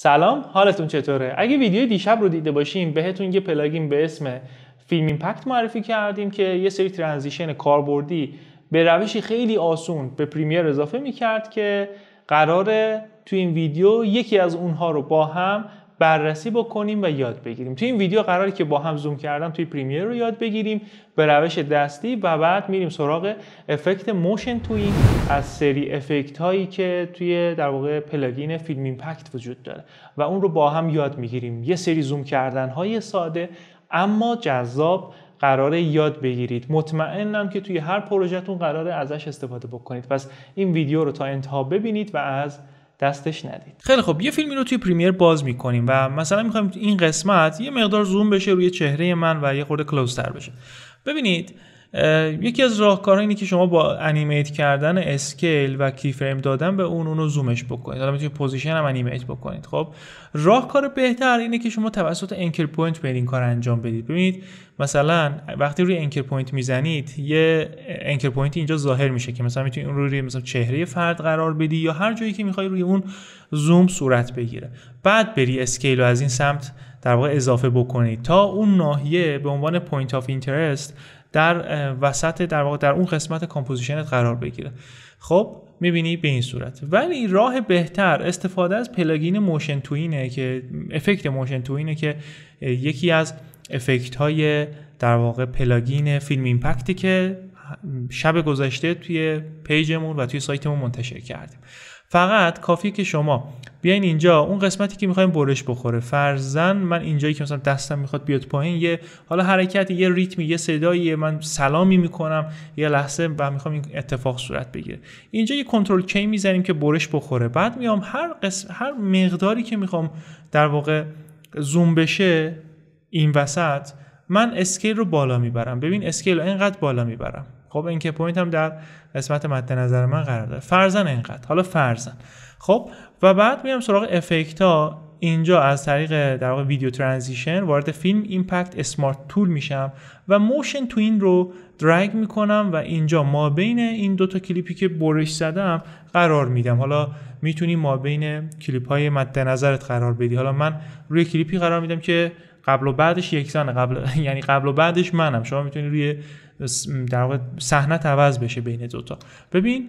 سلام حالتون چطوره اگه ویدیو دیشب رو دیده باشین بهتون یه پلاگین به اسم فیلم ایمپکت معرفی کردیم که یه سری ترانزیشن کاربردی به روشی خیلی آسون به پریمیر اضافه میکرد که قراره تو این ویدیو یکی از اونها رو با هم بررسی بکنیم و یاد بگیریم توی این ویدیو قراری که با هم زوم کردن توی پریمیر رو یاد بگیریم به روش دستی و بعد میریم سراغ افکت موشن توی از سری افکت هایی که توی در واقع پلاگین فیلم ایمپکت وجود داره و اون رو با هم یاد میگیریم یه سری زوم کردن های ساده اما جذاب قراره یاد بگیرید مطمئنم که توی هر پروژهتون قراره ازش استفاده بکنید پس این ویدیو رو تا انتها ببینید و از دستش ندید خیلی خب یه فیلمی رو توی پریمیر باز میکنیم و مثلا میخوایم این قسمت یه مقدار زوم بشه روی چهره من و یه خورده کلوزتر بشه ببینید یکی از راهکارها اینه که شما با انیمیت کردن اسکیل و کی فریم دادن به اون اونو زومش بکنید حالا میتونید پوزیشن هم انیمیت بکنید خب راهکار بهتر اینه که شما توسط انکر پوینت به این کار انجام بدید ببینید مثلا وقتی روی انکر پوینت میزنید یه انکر پوینت اینجا ظاهر میشه که مثلا میتونید اون روی مثلا چهره فرد قرار بدی یا هر جایی که میخوای روی اون زوم صورت بگیره بعد بری اسکیل رو از این سمت در واقع اضافه بکنید تا اون ناحیه به عنوان پوینت آف اینترست در وسط در واقع در اون قسمت کامپوزیشنت قرار بگیره خب میبینی به این صورت ولی راه بهتر استفاده از پلاگین موشن توینه که افکت موشن توینه که یکی از افکت های در واقع پلاگین فیلم ایمپکتی که شب گذشته توی پیجمون و توی سایتمون منتشر کردیم فقط کافیه که شما بیاین اینجا اون قسمتی که میخوایم برش بخوره فرزن من اینجایی که مثلا دستم میخواد بیاد پایین یه حالا حرکت یه ریتمی یه صدایی من سلامی میکنم یه لحظه و میخوام این اتفاق صورت بگیره اینجا یه کنترل کی میزنیم که برش بخوره بعد میام هر هر مقداری که میخوام در واقع زوم بشه این وسط من اسکیل رو بالا میبرم ببین اسکیل اینقدر بالا میبرم خب این که پوینت هم در قسمت مد نظر من قرار داره فرزن اینقدر حالا فرزن خب و بعد میام سراغ افکت ها اینجا از طریق در واقع ویدیو ترانزیشن وارد فیلم ایمپکت اسمارت تول میشم و موشن تو این رو درگ میکنم و اینجا ما بین این دوتا کلیپی که برش زدم قرار میدم حالا میتونی ما بین کلیپ های مد نظرت قرار بدی حالا من روی کلیپی قرار میدم که قبل و بعدش یکسانه قبل یعنی قبل و بعدش منم شما میتونی روی در واقع صحنت عوض بشه بین دوتا ببین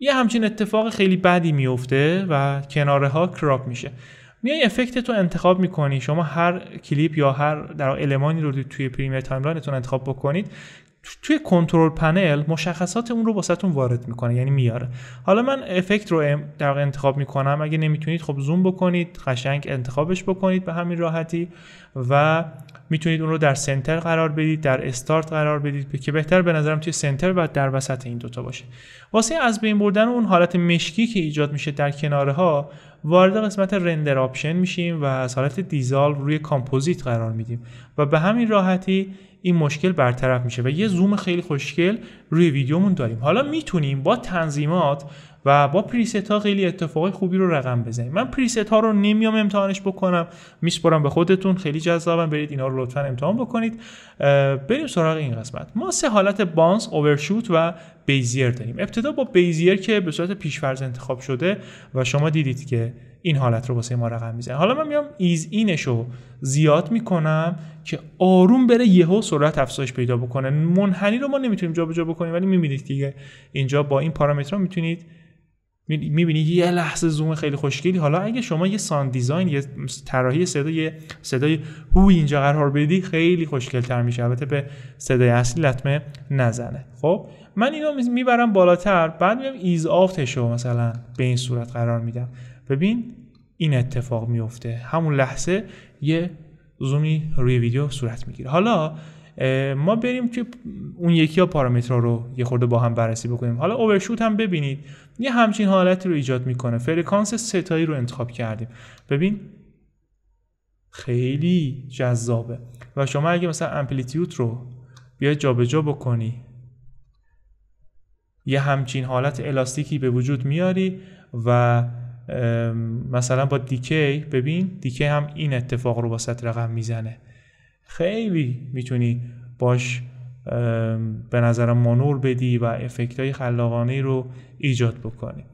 یه همچین اتفاق خیلی بدی میفته و کناره ها کراپ میشه میای افکت تو انتخاب میکنی شما هر کلیپ یا هر در المانی رو توی پریمیر تایملاینتون انتخاب بکنید توی کنترل پنل مشخصات اون رو واسهتون وارد میکنه یعنی میاره حالا من افکت رو در انتخاب میکنم اگه نمیتونید خب زوم بکنید قشنگ انتخابش بکنید به همین راحتی و میتونید اون رو در سنتر قرار بدید در استارت قرار بدید که بهتر به نظرم توی سنتر و در وسط این دوتا باشه واسه از بین بردن اون حالت مشکی که ایجاد میشه در کناره ها وارد قسمت رندر آپشن میشیم و از حالت دیزال روی کامپوزیت قرار میدیم و به همین راحتی این مشکل برطرف میشه و یه زوم خیلی خوشگل روی ویدیومون داریم حالا میتونیم با تنظیمات و با پریست ها خیلی اتفاق خوبی رو رقم بزنید من پریست ها رو نمیام امتحانش بکنم میسپرم به خودتون خیلی جذابن برید اینا رو لطفا امتحان بکنید بریم سراغ این قسمت ما سه حالت بانس اوورشوت و بیزیر داریم ابتدا با بیزیر که به صورت پیشفرض انتخاب شده و شما دیدید که این حالت رو واسه ما رقم میزنه حالا من میام ایز اینش رو زیاد میکنم که آروم بره یهو سرعت افزایش پیدا بکنه منحنی رو ما نمیتونیم جابجا بکنیم ولی میبینید که اینجا با این پارامترها میتونید میبینی یه لحظه زوم خیلی خوشگلی حالا اگه شما یه ساند دیزاین یه طراحی صدای صدای هو اینجا قرار بدی خیلی تر میشه البته به صدای اصلی لطمه نزنه خب من اینو میبرم بالاتر بعد میام ایز آفتش رو مثلا به این صورت قرار میدم ببین این اتفاق میفته همون لحظه یه زومی روی ویدیو صورت میگیره حالا ما بریم که اون یکی ها پارامترها رو یه خورده با هم بررسی بکنیم حالا اوورشوت هم ببینید یه همچین حالتی رو ایجاد میکنه فرکانس ستایی رو انتخاب کردیم ببین خیلی جذابه و شما اگه مثلا امپلیتیوت رو بیاید جابجا بکنی یه همچین حالت الاستیکی به وجود میاری و مثلا با دیکی ببین دیکی هم این اتفاق رو با رقم میزنه خیلی میتونی باش به نظرم منور بدی و افکت های خلاقانه رو ایجاد بکنی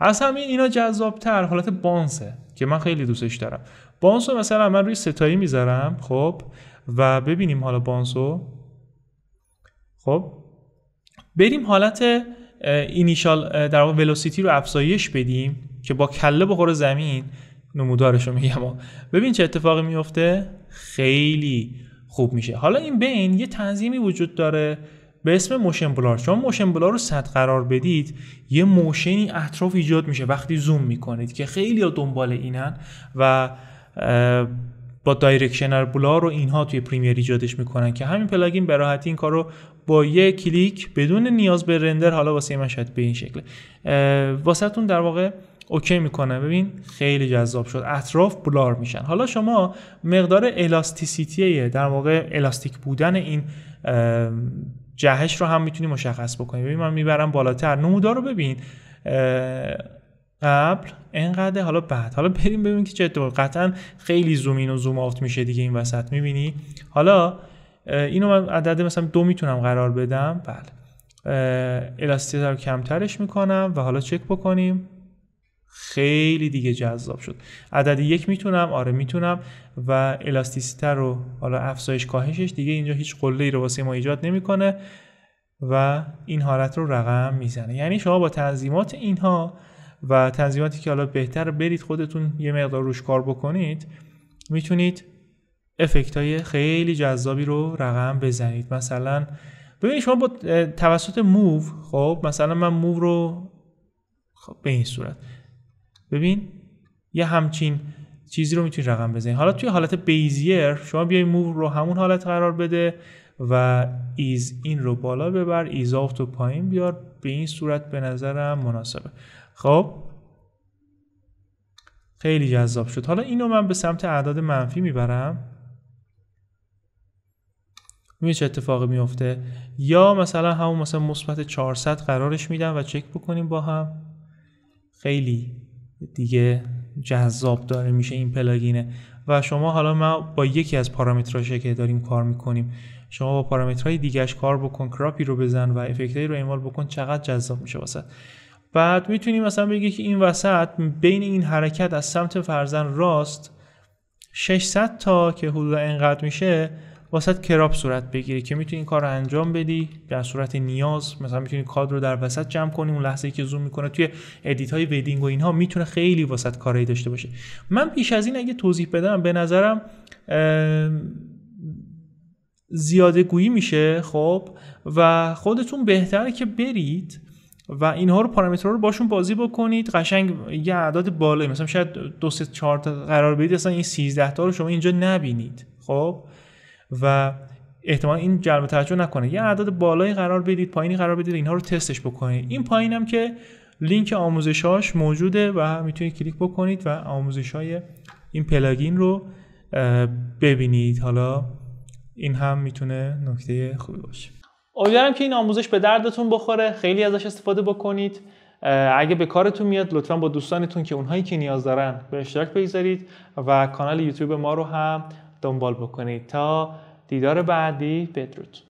از همین اینا جذابتر حالت بانسه که من خیلی دوستش دارم بانسو مثلا من روی ستایی میذارم خب و ببینیم حالا بانسو خب بریم حالت اینیشال در واقع ولوسیتی رو افزایش بدیم که با کله بخوره زمین نمودارش رو میگم ببین چه اتفاقی میفته خیلی خوب میشه حالا این بین یه تنظیمی وجود داره به اسم موشن بلار شما موشن بلار رو صد قرار بدید یه موشنی اطراف ایجاد میشه وقتی زوم میکنید که خیلی دنبال اینن و با دایرکشنر بلار رو اینها توی پریمیر ایجادش میکنن که همین پلاگین به راحتی این کار رو با یه کلیک بدون نیاز به رندر حالا واسه من به این شکل در واقع اوکی میکنه ببین خیلی جذاب شد اطراف بلار میشن حالا شما مقدار الاستیسیتی در واقع الاستیک بودن این جهش رو هم میتونی مشخص بکنی ببین من میبرم بالاتر نمودار رو ببین قبل انقدر حالا بعد حالا بریم ببینیم که چه قطعا خیلی زومین و زوم آفت میشه دیگه این وسط میبینی حالا اینو من عدد مثلا دو میتونم قرار بدم بله الاستیسیته رو کمترش میکنم و حالا چک بکنیم خیلی دیگه جذاب شد عدد یک میتونم آره میتونم و الاستیسیته رو حالا افزایش کاهشش دیگه اینجا هیچ قله ای رو واسه ما ایجاد نمیکنه و این حالت رو رقم میزنه یعنی شما با تنظیمات اینها و تنظیماتی که حالا بهتر برید خودتون یه مقدار روش کار بکنید میتونید افکت های خیلی جذابی رو رقم بزنید مثلا ببینید شما با توسط موو خب مثلا من موو رو خب به این صورت ببین یه همچین چیزی رو میتونی رقم بزنی حالا توی حالت بیزیر شما بیای موو رو همون حالت قرار بده و ایز این رو بالا ببر ایز آفت رو پایین بیار به این صورت به نظرم مناسبه خب خیلی جذاب شد حالا اینو من به سمت اعداد منفی میبرم میبینی چه اتفاقی میفته یا مثلا همون مثلا مثبت 400 قرارش میدم و چک بکنیم با هم خیلی دیگه جذاب داره میشه این پلاگینه و شما حالا ما با یکی از پارامترهاش که داریم کار میکنیم شما با پارامترهای دیگهش کار بکن کراپی رو بزن و افکتایی رو اعمال بکن چقدر جذاب میشه واسه بعد میتونیم مثلا بگی که این وسط بین این حرکت از سمت فرزن راست 600 تا که حدود اینقدر میشه واسط کراپ صورت بگیره که میتونی این کار رو انجام بدی به صورت نیاز مثلا میتونی کادر رو در وسط جمع کنی اون لحظه ای که زوم میکنه توی ادیت های ویدینگ و اینها میتونه خیلی واسط کارایی داشته باشه من پیش از این اگه توضیح بدم به نظرم زیاده گویی میشه خب و خودتون بهتره که برید و اینها رو پارامترها رو باشون بازی بکنید قشنگ یه اعداد بالایی مثلا شاید دو سه چهار تا قرار بدید اصلا این 13 تا رو شما اینجا نبینید خب و احتمال این جلب توجه نکنه یه اعداد بالایی قرار بدید پایینی قرار بدید اینها رو تستش بکنید این پایینم که لینک آموزشاش موجوده و میتونید کلیک بکنید و آموزش های این پلاگین رو ببینید حالا این هم میتونه نکته خوبی باشه امیدوارم که این آموزش به دردتون بخوره خیلی ازش استفاده بکنید اگه به کارتون میاد لطفا با دوستانتون که اونهایی که نیاز دارن به اشتراک بگذارید و کانال یوتیوب ما رو هم دنبال بکنید تا دیدار بعدی بدرود